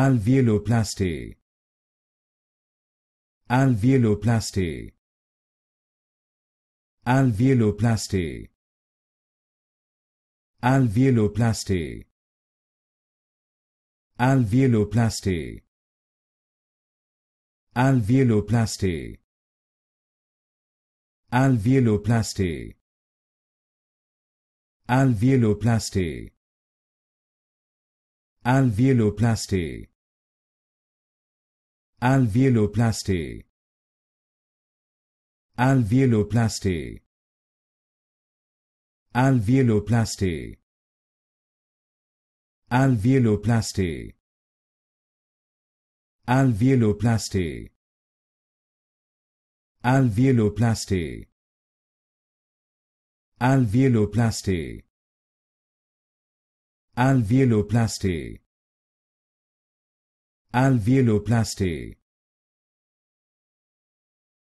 alveoloplasty alveoloplasty alveoloplasty alveoloplasty alveoloplasty alveoloplasty alveoloplasty alveoloplasty alveoloplasty alveoloplasty alveoloplasty alveoloplasty alveoloplasty alveoloplasty alveoloplasty alveoloplasty alveoloplasty alveoloplasty